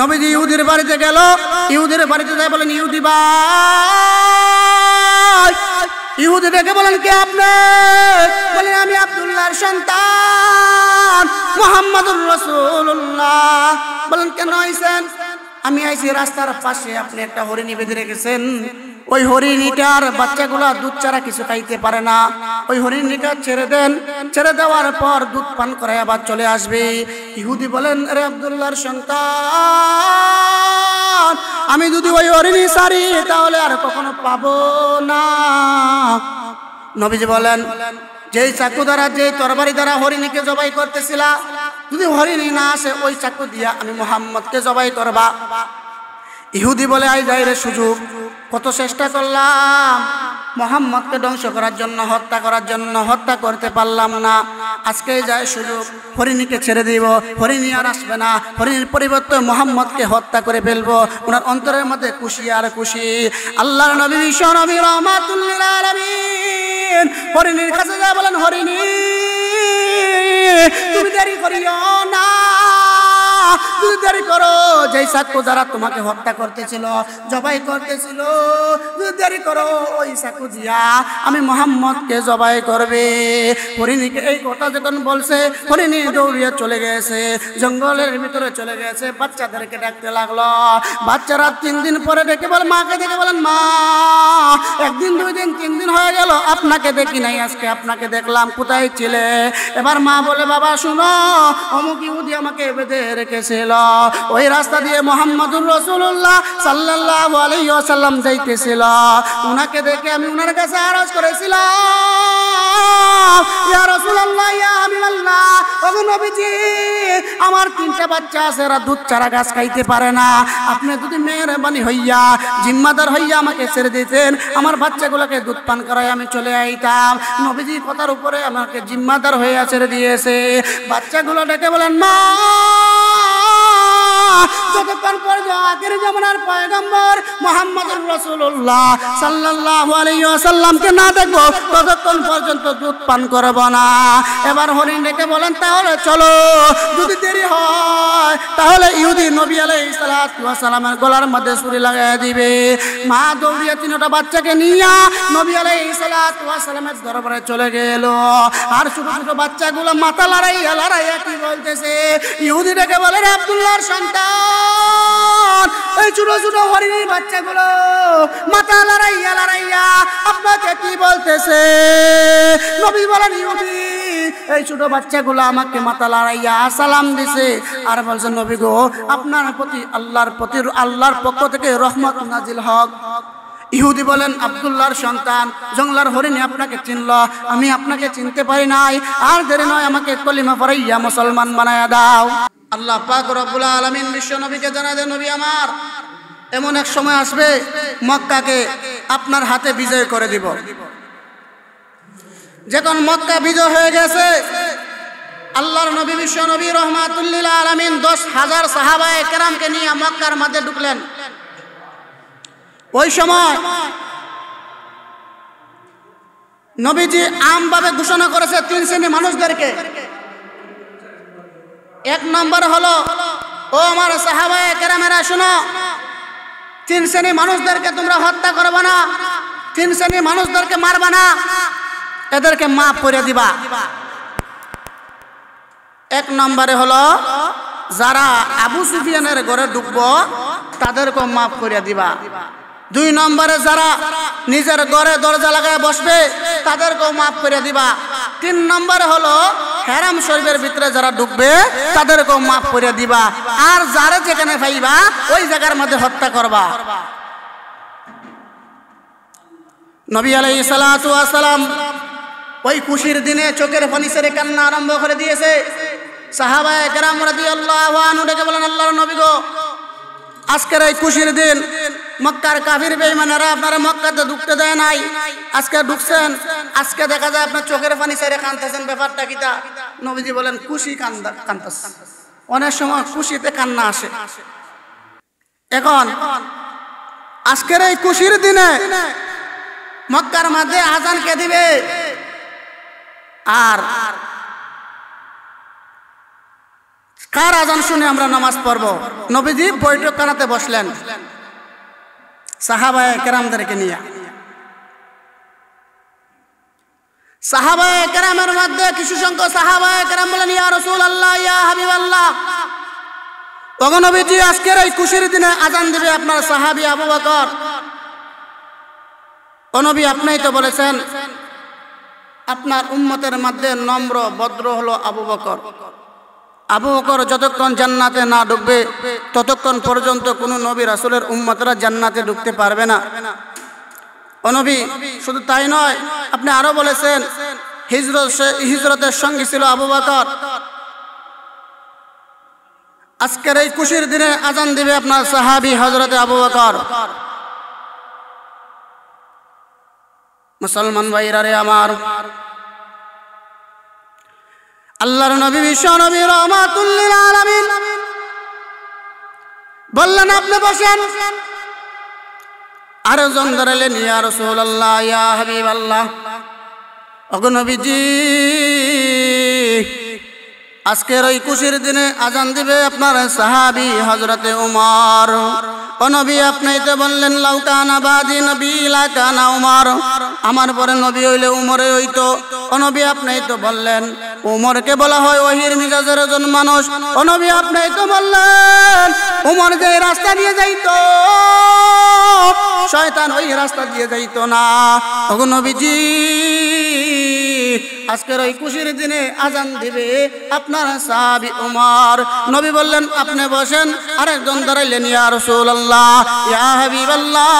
নবীজি ইহুদির বাড়িতে গেল ইহুদির বাড়িতে যাই বলেন ইহুদি ভাই ইহুদি দেখে বলেন কে আপনি বলেন আমি আব্দুল্লাহর সন্তান মোহাম্মদুর রাসূলুল্লাহ বলেন কেন আইছেন আমি আইছি রাস্তার পাশে আপনি একটা হরিণী বেঁধে রেখেছেন ওই হরিণীটার বাচ্চাগুলো দুধ ছাড়া কিছু খাইতে পারে না ওই হরিণীটা ছেড়ে দেন ছেড়ে দেওয়ার পর দুধ পান করে আবার চলে আসবে ইহুদি বলেন রে আবদুল্লাহর সন্তান আমি যদি ওই হরিণী সারি তাহলে আর কখনো পাবো না নবীজি বলেন যেই চাকু দ্বারা যেই তরবারি দ্বারা হরিণীকে জবাই করতেছিলা যদি হরিণী না আসে ওই চাকু দিয়া আমি মোহাম্মদকে জবাই করবা ইহুদি বলে আই যাই রে সুযোগ কত চেষ্টা করলাম মোহাম্মদকে ধ্বংস করার জন্য হত্যা করার জন্য হত্যা করতে পারলাম না আজকে যায় সুযোগ হরিণীকে ছেড়ে দিব হরিণী আর আসবে না হরিণীর পরিবর্তে মোহাম্মদকে হত্যা করে ফেলবো ওনার অন্তরের মধ্যে খুশি আর খুশি আল্লাহর নবী নবী হরিণীর কাছে যা বলেন হরিণী তুমি দেরি করিও না তুমি দেরি করো যেই সাক্ষ্য যারা তোমাকে হত্যা করতেছিল জবাই করতেছিল দেরি করো ওই সাক্ষ্য দিয়া আমি মোহাম্মদকে জবাই করবে হরিণীকে এই কথা যখন বলছে হরিণী দৌড়িয়ে চলে গেছে জঙ্গলের ভিতরে চলে গেছে বাচ্চাদেরকে ডাকতে লাগলো বাচ্চারা তিন দিন পরে দেখে বলে মাকে দেখে বলেন মা একদিন দুই দিন তিন দিন হয়ে গেল আপনাকে দেখি নাই আজকে আপনাকে দেখলাম কোথায় ছিলে এবার মা বলে বাবা শুনো অমুক ইহুদি আমাকে বেঁধে রেখেছিল ওই রাস্তা দিয়ে মোহাম্মদুর রসুল্লাহ সাল্লাহ আলহিসাল্লাম যাইতেছিল ওনাকে দেখে আমি ওনার কাছে আরজ করেছিলাম ইয়া রসুল্লাহ ইয়া আমার তিনটা বাচ্চা আছে এরা দুধ চারা গাছ খাইতে পারে না আপনি যদি মেহরবানি হইয়া জিম্মাদার হইয়া আমাকে ছেড়ে দিতেন আমার বাচ্চাগুলোকে দুধ পান করায় আমি চলে আইতাম নবীজি কথার উপরে আমাকে জিম্মাদার হয়ে ছেড়ে দিয়েছে বাচ্চাগুলো ডেকে বলেন মা যতক্ষণ পর্যন্ত আগের পয়গম্বর মোহাম্মদুর রসুল্লাহ সাল্লাহ আলাইসাল্লামকে না দেখবো ততক্ষণ পর্যন্ত দুধ পান করব না এবার হরিণ ডেকে বলেন তাহলে চলো যদি দেরি হয় তাহলে ইহুদি নবী আলাই সালামের গলার মধ্যে ছুরি লাগাই দিবে মা দৌড়িয়া তিনটা বাচ্চাকে নিয়ে নবী আলাই সালামের দরবারে চলে গেল আর ছোট ছোট বাচ্চাগুলো মাথা লড়াইয়া লড়াইয়া কি বলতেছে ইহুদি ডেকে বলেন আবদুল্লাহর সন্তান আর নবী গো আপনার প্রতি আল্লাহর প্রতি আল্লাহর পক্ষ থেকে রহমত নাজিল হক ইহুদি বলেন আবদুল্লাহর সন্তান জংলার হরিণে আপনাকে চিনল আমি আপনাকে চিনতে পারি নাই আর দেরি নয় আমাকে কলিমা পরাইয়া মুসলমান বানায়া দাও আল্লাহ পাক রব্বুল আলমিন বিশ্ব নবীকে জানা দেন নবী আমার এমন এক সময় আসবে মক্কাকে আপনার হাতে বিজয় করে দিব যখন মক্কা বিজয় হয়ে গেছে আল্লাহর নবী বিশ্ব নবী রহমাতুল্লিল আলমিন দশ হাজার সাহাবায় কেরামকে নিয়ে মক্কার মাঝে ঢুকলেন ওই সময় নবীজি আমভাবে ঘোষণা করেছে তিন শ্রেণী মানুষদেরকে এক নম্বর হলো ও আমার সাহাবায় কেরামেরা শোনো তিন শ্রেণী মানুষদেরকে তোমরা হত্যা করবো না তিন শ্রেণী মানুষদেরকে মারবে না এদেরকে মাফ করে দিবা এক নম্বরে হলো যারা আবু সুফিয়ানের ঘরে ঢুকবো তাদেরকে মাফ করে দিবা দুই নম্বরে যারা নিজের ঘরে দরজা লাগায় বসবে তাদেরকেও মাফ করে দিবা তিন নম্বরে হলো হেরাম শরীফের ভিতরে যারা ঢুকবে তাদেরকেও মাফ করে দিবা আর যারা যেখানে পাইবা ওই জায়গার মধ্যে হত্যা করবা নবী আলাই সালাম ওই খুশির দিনে চোখের ফানি সেরে কান্না আরম্ভ করে দিয়েছে সাহাবায় কেরাম রাদি আল্লাহ ডেকে বলেন আল্লাহর নবী গো আজকের এই খুশির দিন মক্কার কাফির বেইমানেরা আপনারা মক্কাতে ঢুকতে দেয় নাই আজকে ঢুকছেন আজকে দেখা যায় আপনার চোখের পানি সেরে কানতেছেন ব্যাপারটা কিটা নবীজি বলেন খুশি কান্দা কান্দাস অনেক সময় খুশিতে কান্না আসে এখন আজকের এই খুশির দিনে মক্কার মাঝে আজান কে দিবে আর কার আজান শুনে আমরা নামাজ পড়ব নবীজি বৈঠকখানাতে বসলেন সাহাবায় কেরামদেরকে নিয়ে সাহাবায় কেরামের মধ্যে কিছু সংখ্যক সাহাবায় কেরাম বলে নিয়া রসুল আল্লাহ ইয়া হাবিব আল্লাহ অগনবীজি আজকের এই খুশির দিনে আজান দেবে আপনার সাহাবি আবু বকর অনবী আপনি তো বলেছেন আপনার উন্মতের মধ্যে নম্র ভদ্র হলো আবু বকর আবু বকর যতক্ষণ জান্নাতে না ঢুকবে ততক্ষণ পর্যন্ত কোনো নবী রাসুলের উম্মতরা জান্নাতে ঢুকতে পারবে না অনবী শুধু তাই নয় আপনি আরো বলেছেন হিজরত হিজরতের সঙ্গী ছিল আবু বকর আজকের এই খুশির দিনে আজান দিবে আপনার সাহাবি হজরতে আবু বকর মুসলমান ভাইরারে আমার আল্লাহর নবী বিশ্ব নবী রহমাতুল্লিল আলামিন বললেন আপনি বসেন আরো জন ধরালেন ইয়া রাসূলুল্লাহ ইয়া হাবিব আল্লাহ অগনবীজি আজকের ওই খুশির দিনে আজান দিবে আপনার সাহাবি হজরতে উমার ও নবী আপনি তো বললেন লাউকানা বাদি নবী লাকানা উমার আমার পরে নবী হইলে উমরে হইতো ও নবী আপনি তো বললেন উমরকে বলা হয় ওহির মিজাজের জন মানুষ ও নবী আপনি তো বললেন উমর যে রাস্তা দিয়ে যাইতো শয়তান ওই রাস্তা দিয়ে যাইতো না ওগো নবীজি আজকের ওই খুশির দিনে আজান দিবে আপনি আপনার সাহাবি উমর নবী বললেন আপনি বসেন আরেকজন দাঁড়াইলেন ইয়া ইয়া হাবিবাল্লাহ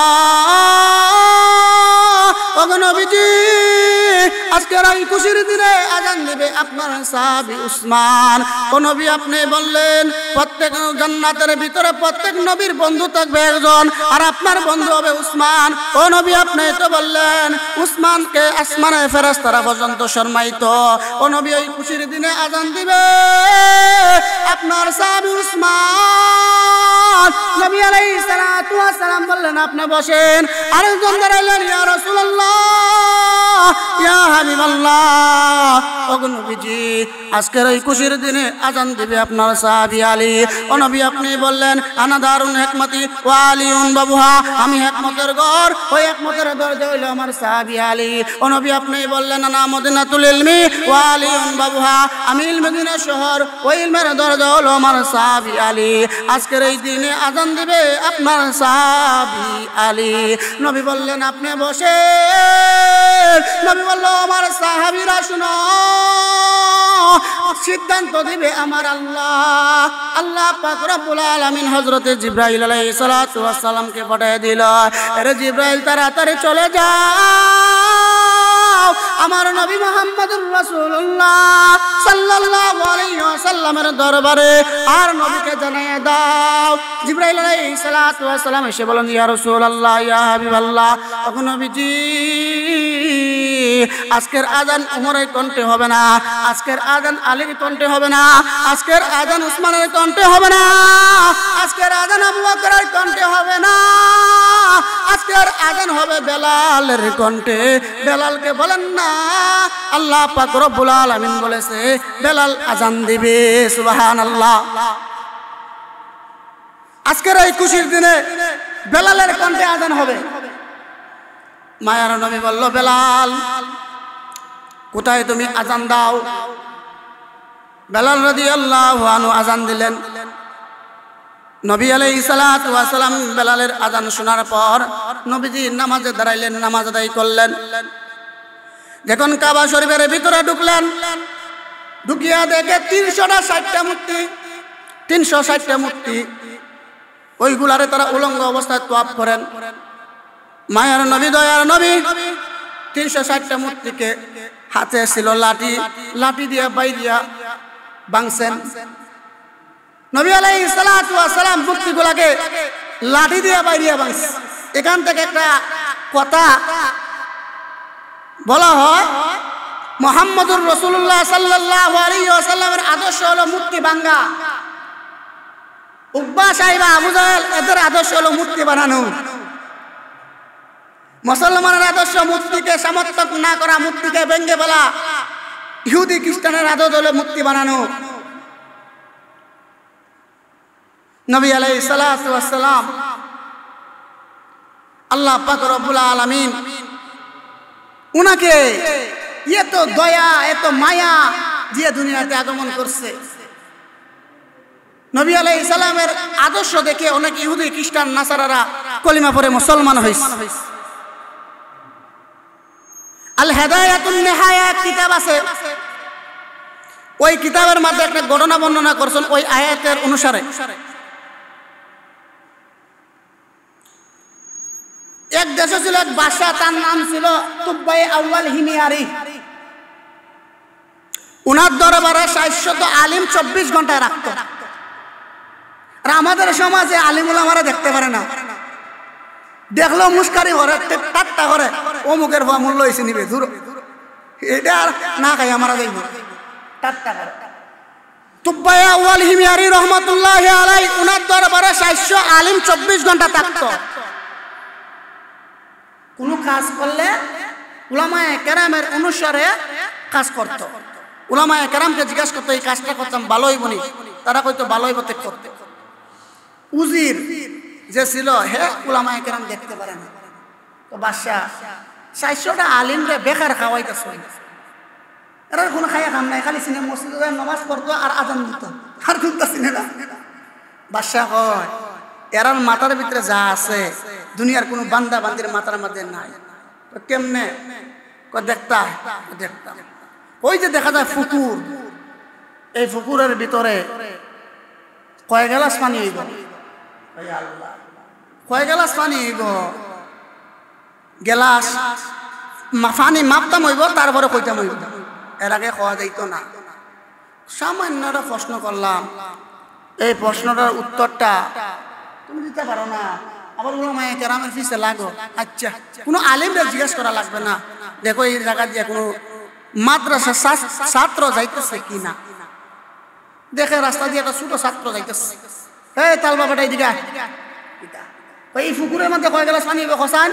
খুশির দিনে আজান আপনার সাহাবি উসমান ও নবী আপনি বললেন প্রত্যেক জান্নাতের ভিতরে প্রত্যেক নবীর বন্ধু থাকবে একজন আর আপনার বন্ধু হবে উসমান ও নবী আপনি তো বললেন উসমানকে আসমানে ফেরাস্তারা পর্যন্ত শর্মায়িত ও নবী ওই খুশির দিনে আজান দিবে আপনার সাহাবি উসমান নবী আলাইহিস সালাতু ওয়াস সালাম বললেন আপনি বসেন ইয়া রাসূলুল্লাহ ইয়া হাবিবাল্লাহ আজকের এই খুশির দিনে আজান দিবে আপনার সাহাবি আলী ও নবী আপনি বললেন আলিউন বাবুহা আমি একমতের ঘর ওই দরজা হইল আমার সাহাবি আলী ও নবী আপনি বললেন মদিনাতুল ইলমি আলিউন বাবুহা আমি ইলমের শহর ওই মেরা দরজা হলো আমার সাবি আলী আজকের এই দিনে আজান দেবে আপনার সাবি আলী নবী বললেন আপনি বসে নবী বলল আমার সাহাবিরা শুনো সিদ্ধান্ত দিবে আমার আল্লাহ আল্লাহ পাক আলমিন হজরতে হযরতে আলাই সালাতামকে পটাই দিল এরে জিব্রাইল তাড়াতাড়ি চলে যা আমার নবী মুহাম্মদুর রসুল্লাহ সাল্লাহ সাল্লামের দরবারে আর নবীকে জানিয়ে দাও জিব্রাইল আলাইহিসসালাম এসে বলেন ইয়া রাসূলুল্লাহ ইয়া হাবিবাল্লাহ তখন নবীজি আজকের আজান উমরের কণ্ঠে হবে না আজকের আজান আলীর কণ্ঠে হবে না আজকের আজান উসমানের কণ্ঠে হবে না আজকের আজান আবু বকরের কণ্ঠে হবে না আজকের আজান হবে বেলালের কণ্ঠে বেলালকে বলেন না আল্লাহ পাক রব্বুল আলামিন বলেছে বেলাল আজান দিবে সুবহানাল্লাহ আজকের এই খুশির দিনে বেলালের কণ্ঠে আজান হবে মায়ার নবী বলল বেলাল কোথায় তুমি আজান দাও বেলাল রদি আল্লাহ আজান দিলেন নবী আলাই সালাম বেলালের আজান শোনার পর নবীজি নামাজে দাঁড়াইলেন নামাজ আদায় করলেন যখন কাবা শরীফের ভিতরে ঢুকলেন ঢুকিয়া দেখে তিনশোটা ষাটটা মূর্তি তিনশো ষাটটা মূর্তি ওইগুলারে তারা উলঙ্গ অবস্থায় তোয়াপ করেন মায়ার নবী দয়ার নবী তিনশো ষাটটা মূর্তিকে হাতে ছিল লাঠি লাঠি দিয়া বাইরিয়া বাংছেন নবী আলাই সালাম মূর্তিগুলাকে লাঠি দিয়া বাইরিয়া বাংস এখান থেকে একটা কথা বলা হয় মোহাম্মদুর রসুল্লাহ সাল্লাহ আলী আদর্শ হলো মূর্তি ভাঙ্গা উব্বা সাহেবা আবুজাল এদের আদর্শ হলো মূর্তি বানানো মুসলমানের আদর্শ মূর্তিকে সমর্থক না করা মূর্তিকে ব্যঙ্গে বলা ইহুদি খ্রিস্টানের আদর্শ হলে মূর্তি বানানো নবী আলাই সালাম আল্লাহ রব্বুল আলমিন উনাকে এত দয়া এত মায়া যে দুনিয়াতে আগমন করছে নবী আলাই ইসালামের আদর্শ দেখে অনেক ইহুদি খ্রিস্টান নাসারারা কলিমা পরে মুসলমান হয়েছে আল কিতাব আছে ওই কিতাবের একটা ঘটনা বর্ণনা করছেন ওই আয়াতের অনুসারে এক দেশে ছিল এক বাদশা তার নাম ছিল তুব্বাই আউ্বাল হিমিয়ারি উনার দরবারে শাশ্বত আলিম চব্বিশ ঘন্টায় রাখত আর আমাদের সমাজে আলিমুল আমরা দেখতে পারে না দেখলো মুস্কারি করে ঠাট্টা করে অমুকের হওয়া মূল্য হয়েছে নিবে ধুর এটা আর না খাই আমার আগে ঠাট্টা করে ওয়াল হিমিয়ারি রহমতুল্লাহ আলিম চব্বিশ ঘন্টা কাজ করলে উলামায় অনুসারে কাজ উলামায় করতো এই কাজটা করতাম তারা কইতো ভালো হইব করতে উজির যে ছিল হে ওলামা কেরাম দেখতে পারে না তো বাদশাহ চারশোটা রে বেকার শুনে এরা কোনো খাইয়া খাম নাই খালি সিনে মসজিদে নমাজ পড়তো আর আজান দিত আর কোনটা সিনে না বাদশাহ কয় এরার মাথার ভিতরে যা আছে দুনিয়ার কোনো বান্দা বান্দির মাথার মধ্যে নাই তো কেমনে দেখতা দেখতা ওই যে দেখা যায় ফুকুর এই ফুকুরের ভিতরে কয় গেলাস পানি হইব কয় গেলাস পানি হইব গেলাস পানি মাপতাম হইব তারপরে কইতাম হইব এর আগে খাওয়া যাইত না সামান্য একটা প্রশ্ন করলাম এই প্রশ্নটার উত্তরটা তুমি দিতে পারো না আবার ওলামায় কেরামের ফিসে লাগো আচ্ছা কোনো আলিমরা জিজ্ঞেস করা লাগবে না দেখো এই জায়গা দিয়ে কোনো মাদ্রাসা ছাত্র যাইতেছে কি না দেখে রাস্তা দিয়ে একটা ছোট ছাত্র যাইতেছে এই তাল বাবাটা এদিকে এই পুকুরের মধ্যে কয় গেলাস পানি হবে খসান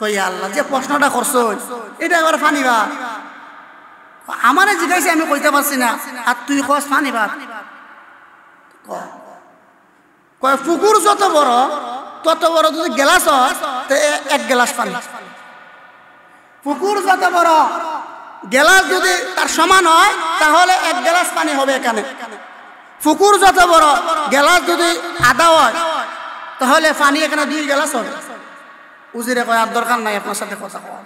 কই আল্লাহ যে প্রশ্নটা করছ এটা এবার পানি বা আমারে জিজ্ঞাসা আমি কইতে পারছি না আর তুই কস ফানিবা বা কয় পুকুর যত বড় তত বড় যদি গেলাস এক গেলাস পানি পুকুর যত বড় গেলাস যদি তার সমান হয় তাহলে এক গেলাস পানি হবে এখানে পুকুর যত বড় গেলাস যদি আদা হয় তাহলে পানি এখানে দুই গেলা হবে উজিরে কয় আর দরকার নাই আপনার সাথে কথা কওয়া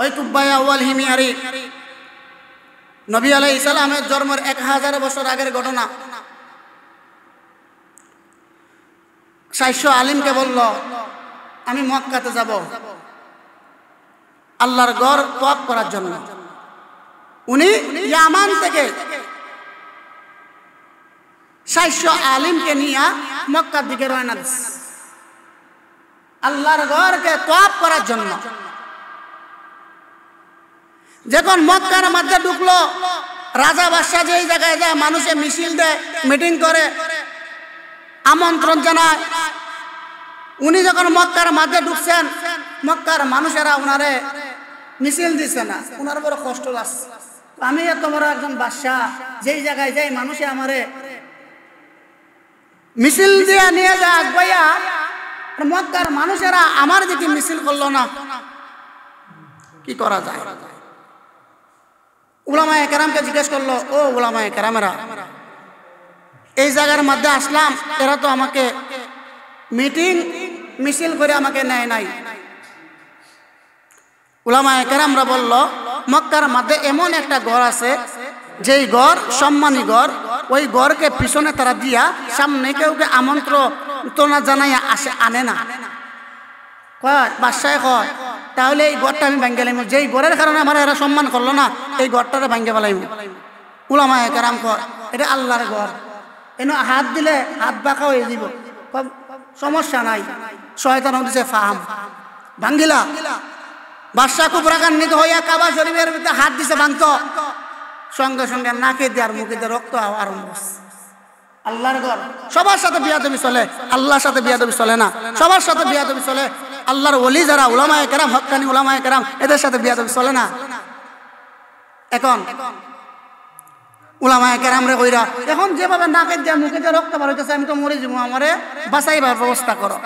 ওই কুব্বায়া ওয়াল হিমিয়ারি নবী আলাই ইসালামের জন্মের এক হাজার বছর আগের ঘটনা সাইশ আলিমকে বলল আমি মক্কাতে যাব আল্লাহর গড় পথ করার জন্য উনি ইয়ামান থেকে সাতশো আলিমকে নিয়ে মক্কার দিকে রয়না দিস আল্লাহর ঘরকে তোয়াপ করার জন্য যখন মক্কার মধ্যে ঢুকলো রাজা বাদশাহ যে জায়গায় যায় মানুষে মিছিল দেয় মিটিং করে আমন্ত্রণ জানায় উনি যখন মক্কার মাঝে ঢুকছেন মক্কার মানুষেরা উনারে মিছিল দিছে না উনার বড় কষ্ট লাগছে আমি এত বড় একজন বাদশাহ যেই জায়গায় যাই মানুষে আমারে মিছিল দিয়া নিয়ে যা আগবাইয়া মক্কার মানুষেরা আমার দিকে মিছিল করলো না কি করা যায় উলামায় কেরামকে জিজ্ঞেস করলো ও উলামায় কেরামেরা এই জায়গার মধ্যে আসলাম এরা তো আমাকে মিটিং মিছিল করে আমাকে নেয় নাই উলামা কেরামরা বলল মক্কার মধ্যে এমন একটা গড় আছে যেই গড় সম্মানী গড় ওই গড়কে পিছনে তারা দিয়া সামনে কেউকে আমন্ত্রণা জানাইয়া আসে আনে না কয় বাদশায় কয় তাহলে এই গড়টা আমি ভাঙ্গে যে যেই গড়ের কারণে আমার এরা সম্মান করলো না এই গড়টারে ভাঙ্গে পেলাইম উলামায় কেরাম কয় এটা আল্লাহর ঘর এন হাত দিলে হাত বাঁকা হয়ে দিব সমস্যা নাই শয়তান হচ্ছে ফাহাম ভাঙ্গিলা বাদশাহ খুব রাগান্বিত হইয়া কাবা শরীফের হাত দিছে ভাঙত সঙ্গে সঙ্গে নাকে দেওয়ার মুখে দিয়ে রক্ত আরম্ভ আল্লাহর ঘর সবার সাথে বিয়াদবি চলে আল্লাহর সাথে বিয়াদবি চলে না সবার সাথে বিয়াদবি চলে আল্লাহর ওলি যারা ওলামায় কেরাম হকানি ওলামায় কেরাম এদের সাথে বিয়াদবি চলে না এখন উলামায় কেরামরে ওইরা এখন যেভাবে নাকের দিয়ে মুখে দিয়ে রক্ত বার হইতেছে আমি তো মরে যাবো আমারে বাসাইবার ব্যবস্থা করো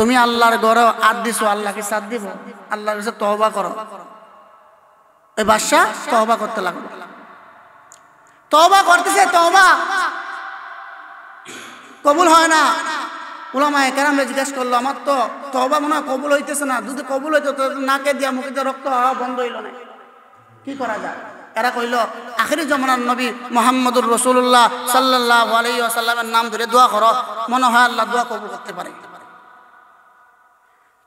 তুমি আল্লাহর ঘরে আদ দিছো আল্লাহকে সাথ দিব আল্লাহর তহবা করো ওই বাদশাহ তহবা করতে লাগলো তহবা করতেছে তহবা কবুল হয় না ওলামা একারামে জিজ্ঞেস করলো আমার তো তহবা মনে হয় কবুল হইতেছে না যদি কবুল হইতো তো নাকে দিয়া মুখে দিয়ে রক্ত হওয়া বন্ধ হইল না কি করা যায় এরা কইল আখিরি জমানার নবী মোহাম্মদুর রসুল্লাহ সাল্লাহ আলাই সাল্লামের নাম ধরে দোয়া করো মনে হয় আল্লাহ দোয়া কবুল করতে পারে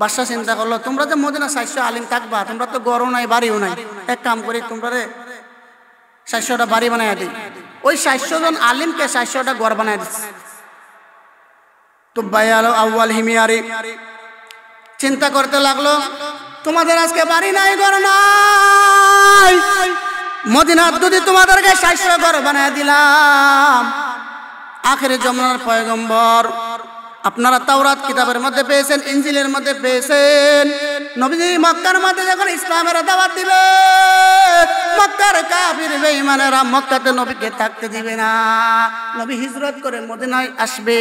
বাদশাহ চিন্তা করলো তোমরা যে মদিনা সাতশো আলিম থাকবা তোমরা তো গরম নাই বাড়িও নাই এক কাম করি তোমরা রে সাতশোটা বাড়ি বানাই দিই ওই সাতশো জন আলিমকে সাতশোটা গড় বানাই দিচ্ছে তো আলো আউ্বাল হিমিয়ারি চিন্তা করতে লাগলো তোমাদের আজকে বাড়ি নাই গর নাই মদিনা যদি তোমাদেরকে সাতশো গড় বানাই দিলাম আখের জমনার পয়গম্বর আপনারা তাওরাত কিতাবের মধ্যে পেয়েছেন ইঞ্জিলের মধ্যে পেয়েছেন নবীজি মক্কার মধ্যে যখন ইসলামের দাওয়াত দিবে মক্কার কাফির বেঈমানেরা মক্কাতে নবীকে থাকতে দিবে না নবী হিজরত করে মদিনায় আসবে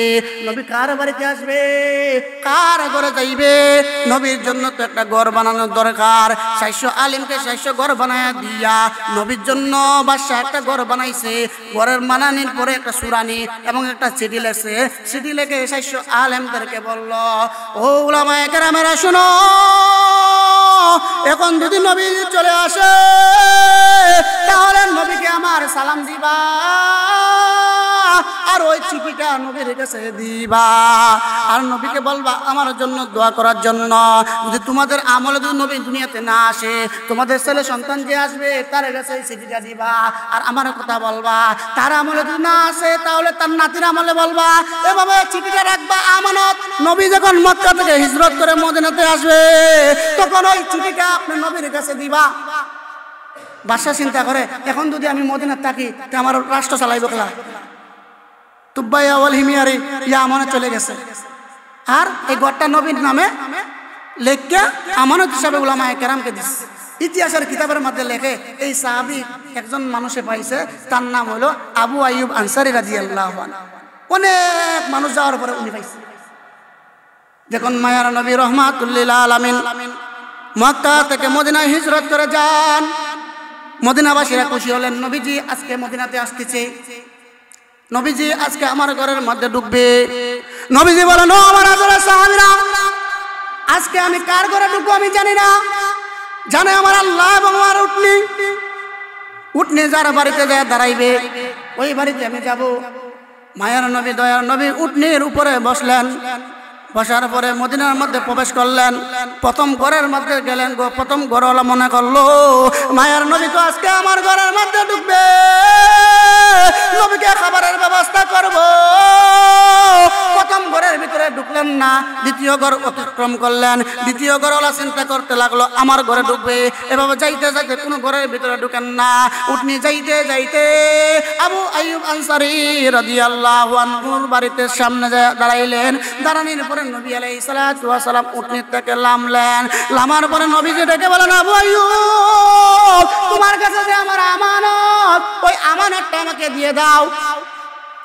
নবী কার বাড়িতে আসবে কার ঘরে যাইবে নবীর জন্য তো একটা ঘর বানানোর দরকার চারশো আলিমকে চারশো ঘর বানায় দিয়া নবীর জন্য বাদশাহ একটা ঘর বানাইছে ঘরের মানানির পরে একটা সুরানি এবং একটা চিঠি লেখছে চিঠি লেখে চারশো আলেমদেরকে বলল ও উলামায় কেরামেরা শুনো এখন যদি নবী চলে আসে তাহলে নবীকে আমার সালাম দিবা আর ওই চিঠিটা নবীর কাছে দিবা আর নবীকে বলবা আমার জন্য দোয়া করার জন্য যদি তোমাদের আমলে যদি নবী দুনিয়াতে না আসে তোমাদের ছেলে সন্তান যে আসবে তার কাছে এই চিঠিটা দিবা আর আমার কথা বলবা তার আমলে যদি না আসে তাহলে তার নাতির আমলে বলবা এভাবে চিঠিটা রাখবা আমানত নবী যখন মক্কা থেকে হিজরত করে মদিনাতে আসবে তখন ওই চিঠিটা আপনি নবীর কাছে দিবা বাসা চিন্তা করে এখন যদি আমি মদিনার থাকি তো আমার রাষ্ট্র চালাইব খেলা চলে গেছে আর এই নামে লেখকে আমানত হিসাবে ইতিহাসের কিতাবের মধ্যে লেখে এই সাহাবি একজন মানুষে পাইছে তার নাম হলো আবু আইব আনসারি রাজি আল্লাহ অনেক মানুষ যাওয়ার পরে উনি পাইছে দেখুন মায়ার নবী রহমাতুল্লিল আলামিন মক্কা থেকে মদিনায় হিজরত করে যান মদিনাবাসীরা খুশি হলেন নবীজি আজকে মদিনাতে আসতেছে নবীজি আজকে আমার ঘরের মধ্যে ঢুকবে নবীজি নো আমার আদরের সাহাবিরা আজকে আমি কার ঘরে ঢুকবো আমি জানি না জানে আমার আল্লাহ এবং আমার উঠনি উঠনি যার বাড়িতে যায় দাঁড়াইবে ওই বাড়িতে আমি যাব মায়ার নবী দয়ার নবী উঠনির উপরে বসলেন বসার পরে মদিনার মধ্যে প্রবেশ করলেন প্রথম ঘরের মধ্যে গেলেন গো প্রথম ঘরওয়ালা মনে করলো মায়ের নদী তো আজকে আমার ঘরের মধ্যে ঢুকবে নবীকে খাবারের ব্যবস্থা করব প্রথম ঘরের ভিতরে ঢুকলেন না দ্বিতীয় ঘর অতিক্রম করলেন দ্বিতীয় ঘরওয়ালা চিন্তা করতে লাগলো আমার ঘরে ঢুকবে এভাবে যাইতে যাইতে কোনো ঘরের ভিতরে ঢুকেন না উঠনি যাইতে যাইতে আবু আইব আনসারি রাদিয়াল্লাহু আনহুর বাড়িতে সামনে দাঁড়াইলেন দাঁড়ানির পরে পরে নবী আলাই সালাম উঠনির থেকে লামলেন লামার পরে নবী ডেকে বলেন তোমার কাছে যে আমার আমানত ওই আমানতটা আমাকে দিয়ে দাও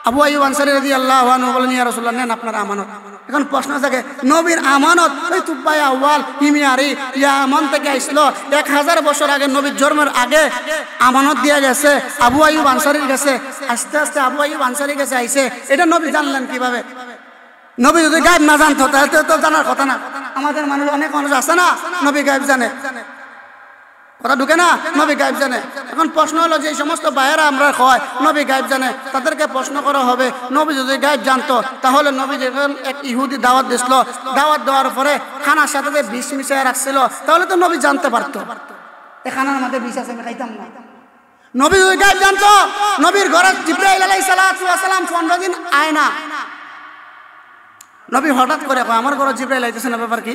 আবু আইব আনসারি রাজি আল্লাহ বলেন ইয়া রসুল্লাহ নেন আপনার আমানত এখন প্রশ্ন থাকে নবীর আমানত ওই তুব্বাই আওয়াল হিমিয়ারি ইয়া আমান থেকে আসলো এক হাজার বছর আগে নবীর জন্মের আগে আমানত দিয়ে গেছে আবু আইব আনসারির গেছে আস্তে আস্তে আবু আইব আনসারি গেছে আইসে এটা নবী জানলেন কিভাবে নবী যদি গায়েব না জানতো তাহলে তো জানার কথা না আমাদের মানুষ অনেক মানুষ আছে না নবী গায়েব জানে কথা ঢুকে না নবী গায়েব জানে এখন প্রশ্ন হলো যে সমস্ত বাইরা আমরা হয় নবী গায়েব জানে তাদেরকে প্রশ্ন করা হবে নবী যদি গায়েব জানতো তাহলে নবী যখন এক ইহুদি দাওয়াত দিছিল দাওয়াত দেওয়ার পরে খানার সাথে যে বিষ মিশিয়ে রাখছিল তাহলে তো নবী জানতে পারতো এ খানার মধ্যে বিষ আছে আমি খাইতাম না নবী যদি গায়েব জানতো নবীর ঘরে জিব্রাহিল আলাই সালাম পনেরো দিন আয় না নবী হঠাৎ করে আমার ঘরে জিব্রাই আইতেছে না ব্যাপার কি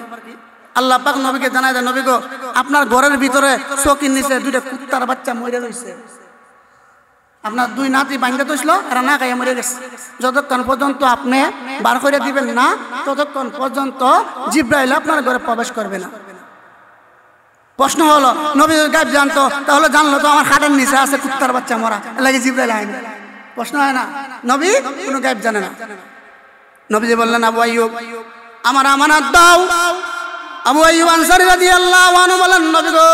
আল্লাহ পাক নবীকে জানাই দেয় নবী গো আপনার ঘরের ভিতরে চকির নিচে দুইটা কুত্তার বাচ্চা মরে রয়েছে আপনার দুই নাতি বাঙ্গে তৈছিল এরা না গাইয়া মরে গেছে যতক্ষণ পর্যন্ত আপনি বার করে দিবেন না ততক্ষণ পর্যন্ত জিব্রাইল আপনার ঘরে প্রবেশ করবে না প্রশ্ন হলো নবী গাইব জানতো তাহলে জানলো তো আমার খাটের নিচে আছে কুত্তার বাচ্চা মরা লাগে জিব্রাইল আইন প্রশ্ন হয় না নবী কোনো গাইব জানে না নবীজি বললেন আবু আইব আমার আমানত দাও আবু আইয়ুব আনসারী আল্লাহ আনহু বলেন নবী গো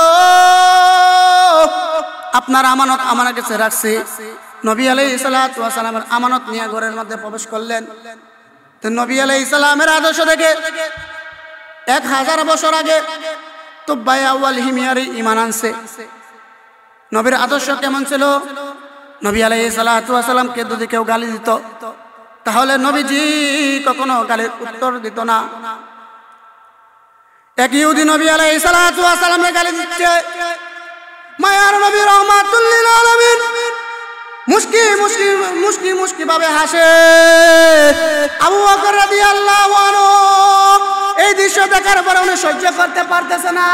আপনার আমানত আমার কাছে রাখছে নবী আলাইহিস সালাতু ওয়াস সালামের আমানত নিয়ে ঘরের মধ্যে প্রবেশ করলেন তো নবী আলাইহিস সালামের আদর্শ থেকে এক হাজার বছর আগে তো বাই আউয়াল হিমিয়ারি ইমান আনছে নবীর আদর্শ কেমন ছিল নবী আলাইহিস সালাতু ওয়াস সালামকে যদি কেউ গালি দিত তাহলে নবীজি কখনো গালের উত্তর দিত না এক ইউদি নবী আলাই সালামে গালি দিচ্ছে মায়ার নবী রহমাত আলমিন মুশকি মুশকি মুশকি মুশকি ভাবে হাসে আবু বকর রাদিয়াল্লাহু আনহু এই দৃশ্য দেখার পরে উনি সহ্য করতে পারতেছে না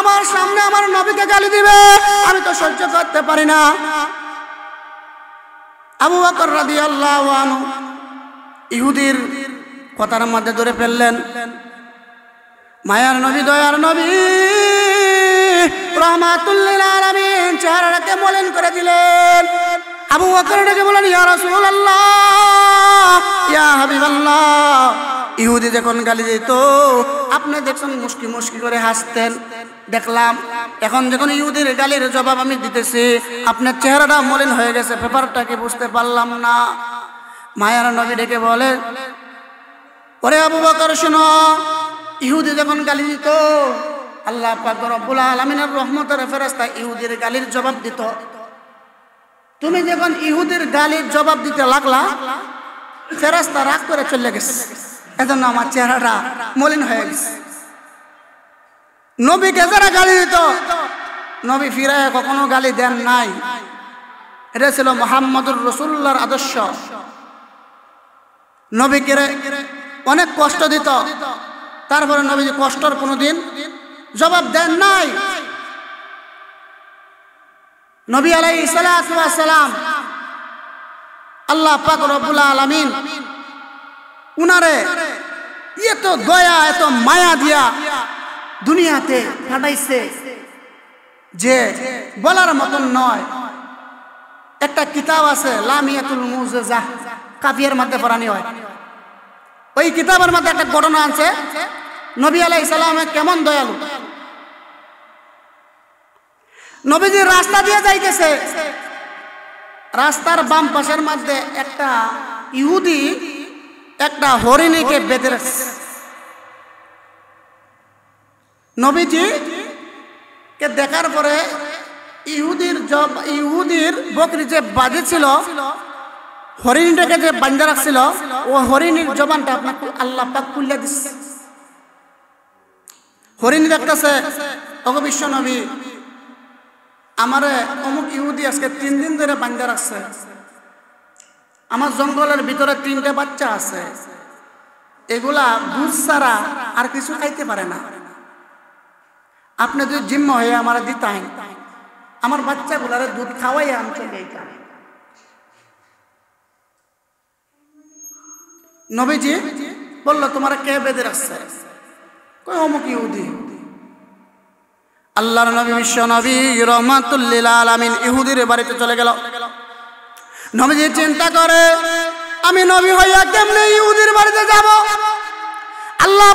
আমার সামনে আমার নবীকে গালি দিবে আমি তো সহ্য করতে পারি না আবু বকর রাদি আল্লাহ ইহুদির কথার মধ্যে ধরে ফেললেন মায়ার নবী দয়ার নবী করে দিলেন আবু বলেন ইয়া ইহুদি যখন গালি দিত আপনি দেখছেন মুশকি মুশকি করে হাসতেন দেখলাম এখন যখন ইহুদির গালির জবাব আমি দিতেছি আপনার চেহারাটা মলিন হয়ে গেছে পেপারটাকে বুঝতে পারলাম না মায়ার নবী ডেকে বলে ওরে আবু বকর শোনো ইহুদি যখন গালি দিত আল্লাহ রব্বুল আলমিনের রহমতের ফেরাস্তা ইহুদের গালির জবাব দিত তুমি যখন ইহুদির গালির জবাব দিতে লাগলা ফেরাস্তা রাগ করে চলে গেছে এজন্য আমার চেহারাটা মলিন হয়ে গেছে নবীকে যারা গালি দিত নবী ফিরায় কখনো গালি দেন নাই এটা ছিল মোহাম্মদুর রসুল্লার আদর্শ কেরে অনেক কষ্ট দিত তারপরে নবী কষ্টর কোনোদিন জবাব দেন নাই নবী আলাই সালাম আল্লাহ পাক রবুল আলমিন উনারে এত দয়া এত মায়া দিয়া দুনিয়াতে ফাটাইছে যে বলার মতন নয় একটা কিতাব আছে লামিয়াতুল মুজাহ কাফিয়ার মধ্যে পড়ানি হয় ওই কিতাবের মধ্যে একটা ঘটনা আছে নবী আলাই ইসালামে কেমন দয়ালু নবীজি রাস্তা দিয়ে যাইতেছে রাস্তার বাম পাশের মধ্যে একটা ইহুদি একটা হরিণীকে বেঁধে নবীজি কে দেখার পরে ইহুদির জব ইহুদির বকরি যে বাজে ছিল হরিণটাকে যে বান্ধা রাখছিল ও হরিণীর জবানটা আপনাকে আল্লাহ পাক কুল্লা দিচ্ছে হরিণী দেখতেছে বিশ্ব নবী আমারে অমুক ইহুদি আজকে তিন দিন ধরে বান্ধা রাখছে আমার জঙ্গলের ভিতরে তিনটে বাচ্চা আছে এগুলা দুধ ছাড়া আর কিছু খাইতে পারে না আপনি যদি জিম্ম হয়ে আমার দিতাই আমার গুলার দুধ খাওয়াই আমি চলে নবীজি বললো তোমার কে বেঁধে রাখছে কই ইহুদি আল্লাহর নবী বিশ্ব নবী ইহুদির বাড়িতে চলে গেল নবীজি চিন্তা করে আমি নবী হইয়া কেমনি ইহুদির বাড়িতে যাব আল্লাহ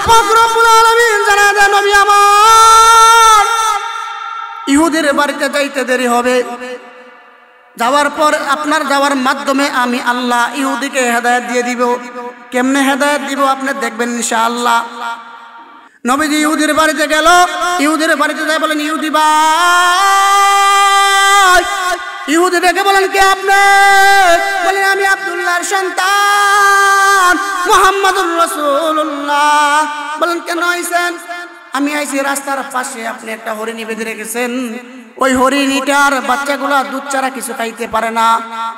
ইহুদের বাড়িতে যাইতে দেরি হবে যাওয়ার পর আপনার যাওয়ার মাধ্যমে আমি আল্লাহ ইহুদিকে হেদায়ত দিয়ে দিব কেমনে হেদায়ত দিব আপনি দেখবেন নিশা আল্লাহ নবীজি ইহুদির বাড়িতে গেল ইহুদির বাড়িতে যাই বলেন ইহুদি ভাই ইহুদি দেখে বলেন কে আপনি বলেন আমি আব্দুল্লাহর সন্তান মোহাম্মদুর রসুল না বলেন কেন আইছেন আমি আইছি রাস্তার পাশে আপনি একটা হরিণী বেঁধে রেখেছেন ওই হরিণীটার বাচ্চাগুলো দুধ ছাড়া কিছু খাইতে পারে না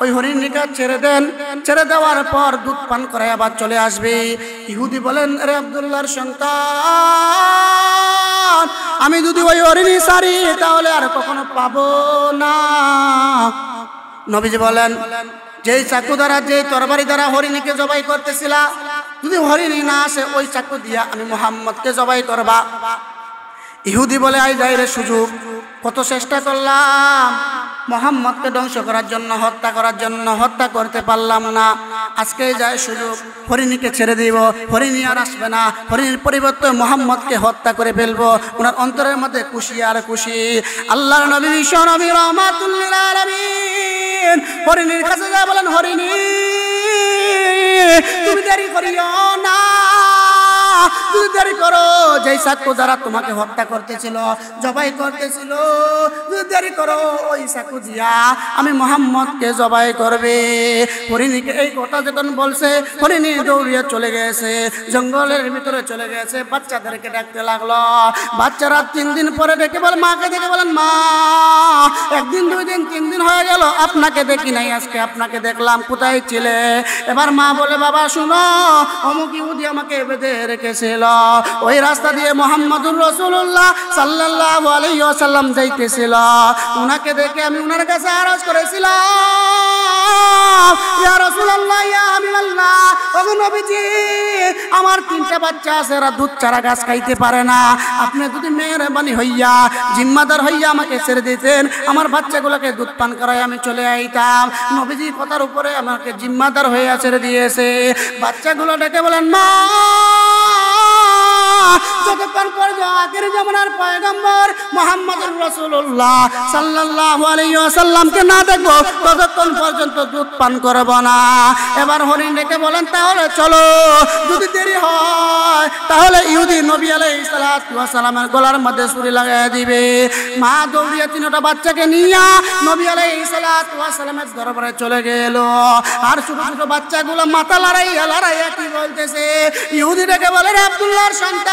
ওই হরিণীটা ছেড়ে দেন ছেড়ে দেওয়ার পর দুধ পান করে আবার চলে আসবে ইহুদি বলেন রে আবদুল্লাহর সন্তান আমি যদি ওই হরিণী সারি তাহলে আর কখনো পাবো না নবীজি বলেন যেই চাকু দ্বারা যেই তরবারি দ্বারা হরিণীকে জবাই করতেছিলা যদি হরিণী না আসে ওই চাকু দিয়া আমি মোহাম্মদকে জবাই করবা ইহুদি বলে আই যাই রে সুযোগ কত চেষ্টা করলাম মোহাম্মদকে ধ্বংস করার জন্য হত্যা করার জন্য হত্যা করতে পারলাম না আজকে যায় সুযোগ হরিণীকে ছেড়ে দিব হরিণী আর আসবে না হরিণীর পরিবর্তে মোহাম্মদকে হত্যা করে ফেলবো ওনার অন্তরের মধ্যে খুশি আর খুশি আল্লাহ নবী হরিণীর কাছে যা বলেন হরিণী তুমি দেরি করিও না তুমি দেরি করো যেই সাক্ষ্য যারা তোমাকে হত্যা করতেছিল জবাই করতেছিল তুমি দেরি করো ওই সাক্ষ্য দিয়া আমি মোহাম্মদকে জবাই করবে হরিণীকে এই কথা যখন বলছে হরিণী দৌড়িয়ে চলে গেছে জঙ্গলের ভিতরে চলে গেছে বাচ্চাদেরকে ডাকতে লাগলো বাচ্চারা তিন দিন পরে ডেকে বলে মাকে দেখে বলেন মা একদিন দুই দিন তিন দিন হয়ে গেল আপনাকে দেখি নাই আজকে আপনাকে দেখলাম কোথায় ছিলে এবার মা বলে বাবা শুনো অমুক উদি আমাকে বেঁধে রেখে যাইতেছিল ওই রাস্তা দিয়ে মোহাম্মদুর রসুল্লাহ সাল্লাহ আলহিসাল্লাম যাইতেছিল ওনাকে দেখে আমি ওনার কাছে আরজ করেছিলাম ইয়া রসুল্লাহ ইয়া আমার তিনটা বাচ্চা আছে এরা দুধ চারা গাছ খাইতে পারে না আপনি যদি মেহরবানি হইয়া জিম্মাদার হইয়া আমাকে ছেড়ে দিতেন আমার বাচ্চাগুলোকে দুধ পান করায় আমি চলে আইতাম নবীজি কথার উপরে আমাকে জিম্মাদার হইয়া ছেড়ে দিয়েছে বাচ্চাগুলো ডেকে বলেন মা Allah যাকে পরপর আখের পয়গম্বর মোহাম্মদুর রসুল্লাহ সাল্লাহ আলাইসাল্লামকে না দেখবো ততক্ষণ পর্যন্ত দুধ পান করব না এবার হরিণ রেখে বলেন তাহলে চলো যদি দেরি হয় তাহলে ইহুদি নবী আলাই সালামের গলার মধ্যে ছুরি লাগাই দিবে মা দৌড়িয়া তিনটা বাচ্চাকে নিয়ে নবী আলাই সালামের দরবারে চলে গেল আর ছোট ছোট বাচ্চাগুলো মাথা লড়াইয়া লড়াইয়া কি বলতেছে ইহুদি ডেকে বলে আবদুল্লাহর সন্তান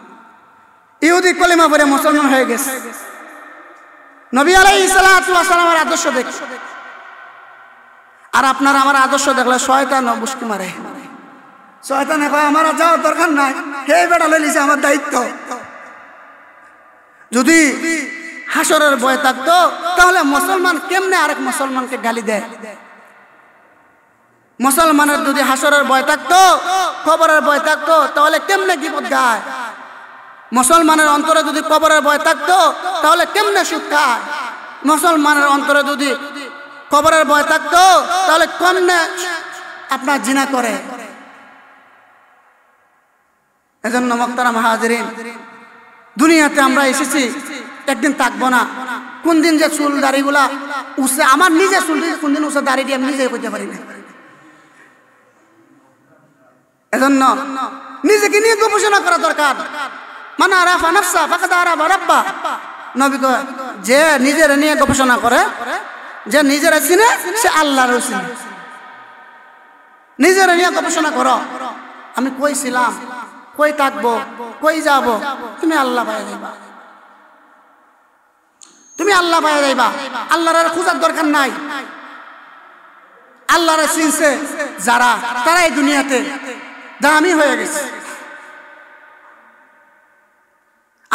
ইহুদি কলিমা পরে মুসলমান হয়ে গেছে নবী আলাই ইসালামের আদর্শ দেখ আর আপনার আমার আদর্শ দেখলে শয়তান মুশকি মারে শয়তান এখন আমার যাওয়ার দরকার নাই হে বেড়া লিছে আমার দায়িত্ব যদি হাসরের বয় থাকতো তাহলে মুসলমান কেমনে আরেক মুসলমানকে গালি দেয় মুসলমানের যদি হাসরের বয় থাকতো খবরের বয় থাকতো তাহলে কেমনে কি গায় মুসলমানের অন্তরে যদি কবরের ভয় থাকতো তাহলে কেমনে সুখ খায় মুসলমানের অন্তরে যদি কবরের ভয় থাকতো তাহলে কেমনে আপনার জিনা করে এজন্য মক্তারা মাহাজরিন দুনিয়াতে আমরা এসেছি একদিন থাকবো না কোন দিন যে চুল দাড়িগুলা উসে আমার নিজে চুল কোন দিন উসে দাড়ি দিয়ে আমি নিজে করতে পারি না এজন্য নিজেকে নিয়ে গবেষণা করা দরকার মানে আরাফা নাফসা ফাঁকা আরাফা রাব্বা নবী কয় যে নিজের নিয়ে গবেষণা করে যে নিজের চিনে সে আল্লাহর চিনে নিজের নিয়ে গবেষণা করো আমি কই ছিলাম কই থাকবো কই যাব তুমি আল্লাহ পায়ে যাইবা তুমি আল্লাহ পায়ে যাইবা আল্লাহর খোঁজার দরকার নাই আল্লাহর চিনছে যারা তারা এই দুনিয়াতে দামি হয়ে গেছে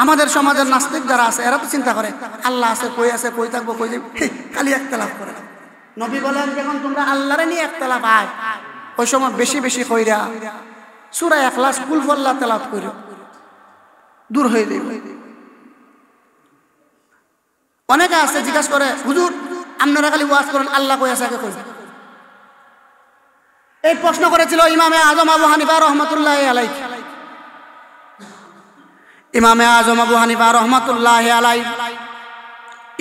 আমাদের সমাজের নাস্তিক যারা আছে এরা তো চিন্তা করে আল্লাহ আছে কই আছে কই থাকবো কই যাবো খালি লাভ করে নবী বলেন যখন তোমরা আল্লাহরে নিয়ে লাভ আয় ওই সময় বেশি বেশি কইরা সুরা একলাস কুলফল্লা তেলাপ করি দূর হয়ে দেবে অনেকে আছে জিজ্ঞাসা করে হুজুর আপনারা খালি ওয়াজ করেন আল্লাহ কই আসাকে কই এই প্রশ্ন করেছিল ইমামে আজম আবু হানিফা রহমতুল্লাহ আলাইকে ইমামে আজম আবু হানিফা রহমতুল্লাহ আলাই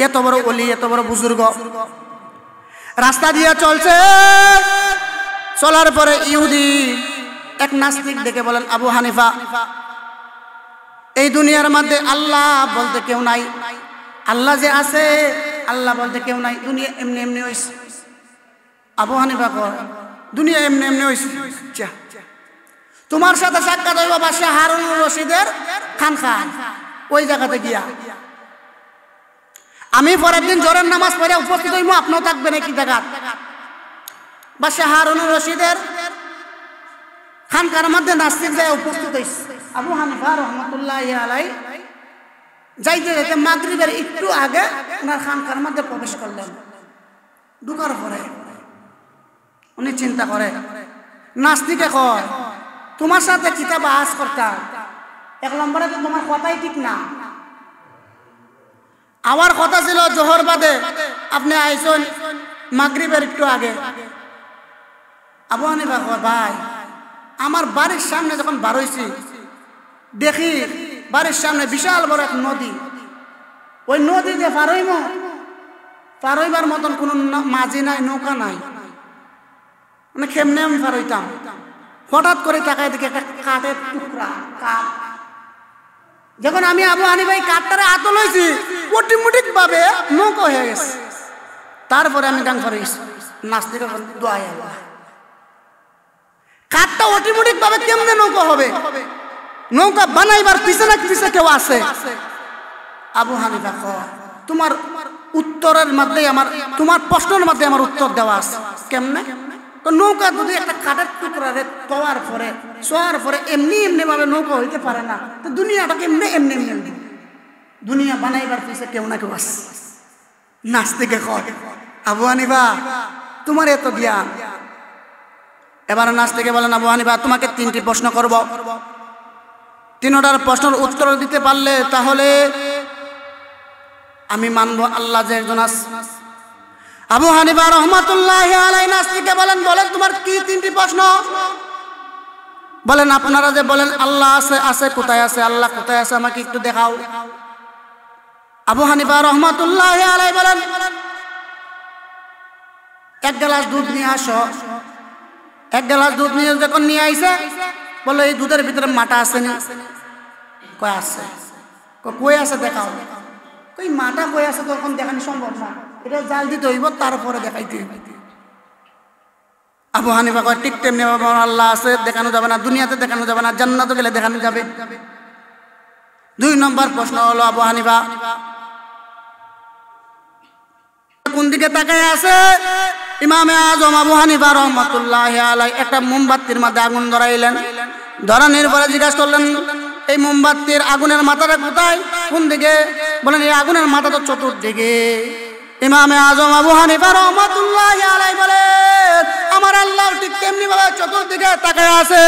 এত বড় অলি এত বড় বুজুর্গ রাস্তা দিয়ে চলছে চলার পরে ইহুদি এক নাস্তিক দেখে বলেন আবু হানিফা এই দুনিয়ার মধ্যে আল্লাহ বলতে কেউ নাই আল্লাহ যে আছে আল্লাহ বলতে কেউ নাই দুনিয়া এমনি এমনি হয়েছে আবু হানিফা কর দুনিয়া এমনি এমনি হয়েছে তোমার সাথে সাক্ষাৎ হইব বাদশাহ হারুন রশিদের খানখা ওই জায়গাতে গিয়া আমি পরের দিন জোরের নামাজ পড়ে উপস্থিত হইব আপনিও থাকবেন একই জায়গা বাদশাহ হারুন রশিদের খানকার মধ্যে নাস্তিক যায় উপস্থিত হইস আবু হানিফা রহমতুল্লাহ আলাই যাইতে যাইতে মাগরিবের একটু আগে ওনার খানকার মধ্যে প্রবেশ করলেন ঢুকার পরে উনি চিন্তা করে নাস্তিকে কয় তোমার সাথে কিতাব আহাজ করতাম এক নম্বরে তো তোমার কথাই ঠিক না আমার কথা ছিল জোহর বাদে আপনি আইসন মাগরীবের একটু আগে আপনি ভাই আমার বাড়ির সামনে যখন হয়েছি দেখি বাড়ির সামনে বিশাল বড় এক নদী ওই নদীতে পারইব পারইবার মতন কোনো মাঝি নাই নৌকা নাই মানে খেমনে আমি পারইতাম হঠাৎ করে তাকায় দেখি একটা কাঠের টুকরা কাঠ যখন আমি আবু আনি ভাই কাঠটারে আতো লইছি অটোমেটিক ভাবে নৌকো হয়ে গেছে তারপরে আমি গান করে নাচতে কাঠটা অটোমেটিক ভাবে কেমনে নৌকো হবে নৌকা বানাইবার পিছনে পিছনে কেউ আছে আবু হানিফা ক তোমার উত্তরের মধ্যে আমার তোমার প্রশ্নের মধ্যে আমার উত্তর দেওয়া আছে কেমনে তো নৌকা যদি একটা কাঠের টুকরারে তোয়ার পরে চোয়ার পরে এমনি এমনি ভাবে নৌকা হইতে পারে না তো দুনিয়াটাকে এমনি এমনি এমনি দুনিয়া বানাইবার পিছিয়ে কেউ না কেউ আস নাস্তিকে আবু আনিবা তোমার এত জ্ঞান এবার নাস্তিকে বলেন আবু আনিবা তোমাকে তিনটি প্রশ্ন করব তিনটার প্রশ্নের উত্তর দিতে পারলে তাহলে আমি মানব আল্লাহ যে একজন আবু হানিবা রহমাতুল্লাহ আলাই নাস্তিকে বলেন বলেন তোমার কি তিনটি প্রশ্ন বলেন আপনারা যে বলেন আল্লাহ আছে আছে কোথায় আছে আল্লাহ কোথায় আছে আমাকে একটু দেখাও আবু হানিবা রহমাতুল্লাহ আলাই বলেন এক গ্লাস দুধ নিয়ে আস এক গ্লাস দুধ নিয়ে যখন নিয়ে আইসে বলে এই দুধের ভিতরে মাটা আছে না কয় আছে কই আছে দেখাও কই মাটা কই আছে তখন দেখানি সম্ভব না এটা জাল দিতে হইব তারপরে দেখাইতে হইব আবু হানিফা কয় ঠিক তেমনি আল্লাহ আছে দেখানো যাবে না দুনিয়াতে দেখানো যাবে না জান্নাত গেলে দেখানো যাবে দুই নম্বর প্রশ্ন হলো আবু হানিফা কোন দিকে তাকায় আছে ইমামে আজম আবু হানিফা রহমতুল্লাহ আলাই একটা মোমবাতির মধ্যে আগুন ধরাইলেন ধরা নির্ভরে জিজ্ঞাসা করলেন এই মোমবাতির আগুনের মাথাটা কোথায় কোন দিকে বলেন এই আগুনের মাথা তো চতুর্দিকে ইমামে আজম আবু হানিফা রহমতুল্লাহ আলাই বলে আমার আল্লাহ ঠিক তেমনি ভাবে চতুর্দিকে তাকায় আছে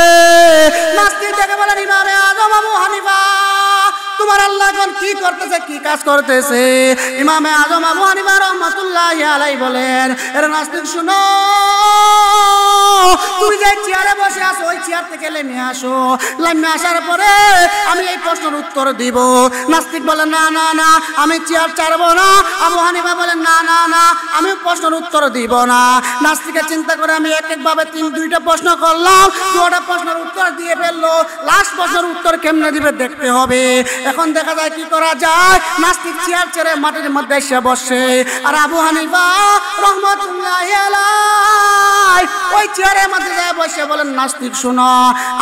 নাস্তি থেকে বলেন ইমামে আজম আবু হানিফা তোমার আল্লাহ এখন কি করতেছে কি কাজ করতেছে ইমামে আজম আবু আনিবার রহমাতুল্লাহ আলাই বলেন এর নাস্তিক শুনো তুমি যে চেয়ারে বসে আসো ওই চেয়ার থেকে আসো আসার পরে আমি এই প্রশ্নের উত্তর দিব নাস্তিক বলে না না না আমি চেয়ার না আবু হানিফা বলে না না না আমি প্রশ্নের উত্তর দিব না নাস্তিকের চিন্তা করে আমি এক একভাবে তিন দুইটা প্রশ্ন করলাম দুটা প্রশ্নের উত্তর দিয়ে ফেললো লাস্ট প্রশ্নের উত্তর কেমনে দিবে দেখতে হবে এখন দেখা যায় কি করা যায় নাস্তিক চেয়ার ছেড়ে মাটির মধ্যে এসে বসে আর আবু হানিফা রহমতুল্লাহ ওই চেয়ারের মধ্যে যায় বসে বলেন নাস্তিক শোনো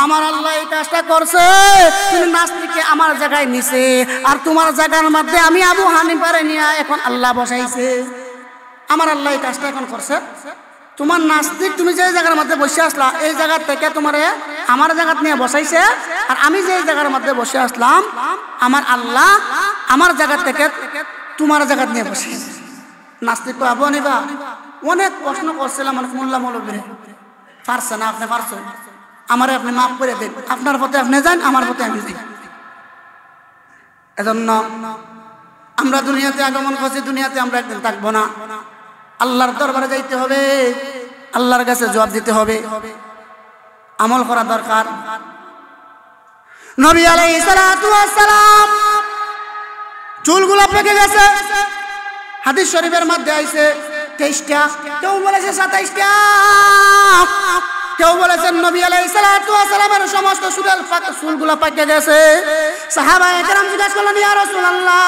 আমার আল্লাহ এই কাজটা করছে তুমি নাস্তিককে আমার জায়গায় নিছে আর তোমার জায়গার মধ্যে আমি আবু হানিফারে নিয়ে এখন আল্লাহ বসাইছে আমার আল্লাহ এই কাজটা এখন করছে তোমার নাস্তিক তুমি যে জায়গার মধ্যে বসে আসলা এই জায়গা থেকে তোমার আমার জায়গা নিয়ে বসাইছে আর আমি যে জায়গার মধ্যে বসে আসলাম আমার আল্লাহ আমার জায়গা থেকে তোমার জায়গা নিয়ে বসে নাস্তিক তো আবহাওয়া নিবা অনেক প্রশ্ন করছিলাম অনেক মোল্লা মৌলবীরে পারছে না আপনি পারছেন আমার আপনি মাফ করে দেন আপনার পথে আপনি যান আমার পথে আমি যাই এজন্য আমরা দুনিয়াতে আগমন করছি দুনিয়াতে আমরা একদিন থাকবো না আল্লাহর দরবারে যাইতে হবে আল্লাহর কাছে জবাব দিতে হবে আমল করা দরকার নবী সালাম চুলগুলো পেকে গেছে হাদিস শরীফের মধ্যে আইছে তেইশটা কেউ বলেছে 27টা কেউ বলেছেন নবী সালামের সমস্ত সুরের চুলগুলো পাকে গেছে সাহাবা একরাম জিজ্ঞেস করলেন ইয়া রাসূলুল্লাহ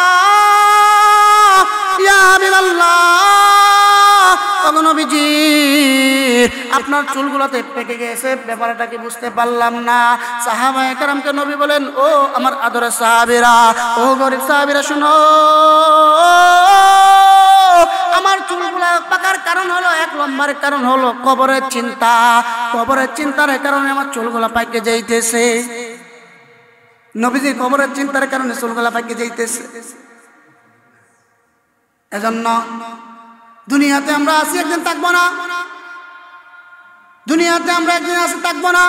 আপনার চুলগুলোতে পেকে গেছে ব্যাপারটা কি বুঝতে পারলাম না সাহাবায় কারামকে নবী বলেন ও আমার আদরের সাহাবিরা ও গরিব সাহাবিরা শুনো আমার চুলগুলা পাকার কারণ হলো এক লম্বার কারণ হলো কবরের চিন্তা কবরের চিন্তার কারণে আমার চুলগুলা পাইকে যাইতেছে নবীজি কবরের চিন্তার কারণে চুলগুলা পাইকে যাইতেছে এজন্য দুনিয়াতে আমরা আসি একদিন থাকবো না দুনিয়াতে আমরা একদিন আসি থাকবো না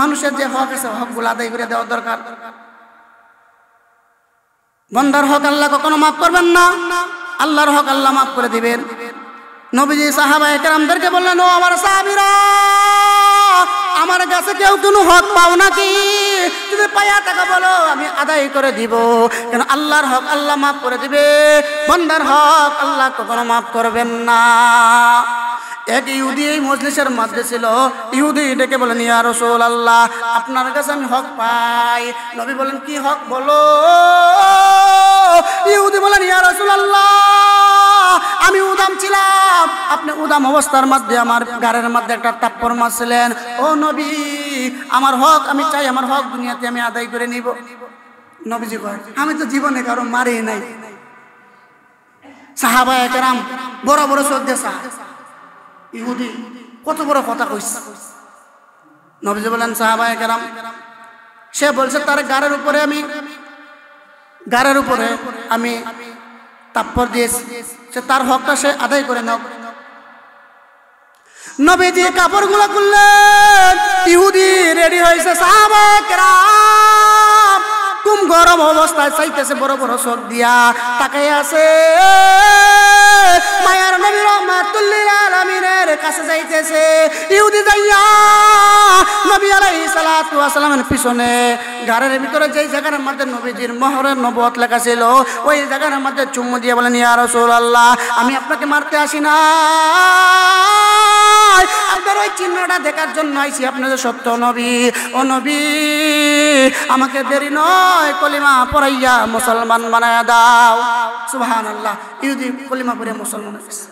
মানুষের যে হক আছে হকগুলো আদায় করে দেওয়া দরকার বন্দার হক আল্লাহ কখনো মাফ করবেন না আল্লাহর হক আল্লাহ মাফ করে দিবেন নবীজি সাহাবা একরামদেরকে বললেন ও আমার সাহাবিরা আমার কাছে কেউ কোনো হক পাও নাকি যদি পাইয়া টাকা বলো আমি আদায় করে দিব কেন আল্লাহর হক আল্লাহ মাফ করে দিবে বন্দার হক আল্লাহ কখনো মাফ করবেন না এক ইহুদি এই মজলিসের মধ্যে ছিল ইহুদি ডেকে বলেন ইয়া রসুল আল্লাহ আপনার কাছে আমি হক পাই নবী বলেন কি হক বলো ইহুদি বলেন ইয়া রসুল আল্লাহ আমি উদাম ছিলাম আপনি উদাম অবস্থার মধ্যে আমার গাড়ের মধ্যে একটা তাপ্পর মারছিলেন ও নবী আমার হক আমি চাই আমার হক দুনিয়াতে আমি আদায় করে নিব নবীজি কয় আমি তো জীবনে কারো মারি নাই সাহাবায় কেরাম বড় বড় শ্রদ্ধা সাহা ইহুদি কত বড় কথা কইছে নবীজি বলেন সাহাবায় কেরাম সে বলছে তার গাড়ের উপরে আমি গাড়ের উপরে আমি তাপর দিয়েছি সে তার হকটা সে আদায় করে নাও নবী দিয়ে কাপড়গুলো খুললেন ইহুদি রেডি হয়েছে সাহাবায় কেরাম কুম গরম অবস্থায় চাইতেছে বড় বড় চোখ দিয়া তাকাই আছে মায়ার নবী রহমাতুল্লিল আলামিনের কাছে যাইতেছে ইউদি যাইয়া নবী আলাইহিস সালাতু ওয়াসালামের পিছনে ঘরের ভিতরে যেই জায়গার মধ্যে নবীজির মোহরের নবত লেখা ছিল ওই জায়গার মধ্যে চুম্মু দিয়ে বলেন ইয়া রাসূলুল্লাহ আমি আপনাকে মারতে আসি না আপনার ওই চিহ্নটা দেখার জন্য আইছি আপনাদের সত্য নবী ও নবী আমাকে দেরি নয় নয় কলিমা পড়াইয়া মুসলমান বানায় দাও সুবাহ আল্লাহ ইহুদি কলিমা পড়ে মুসলমান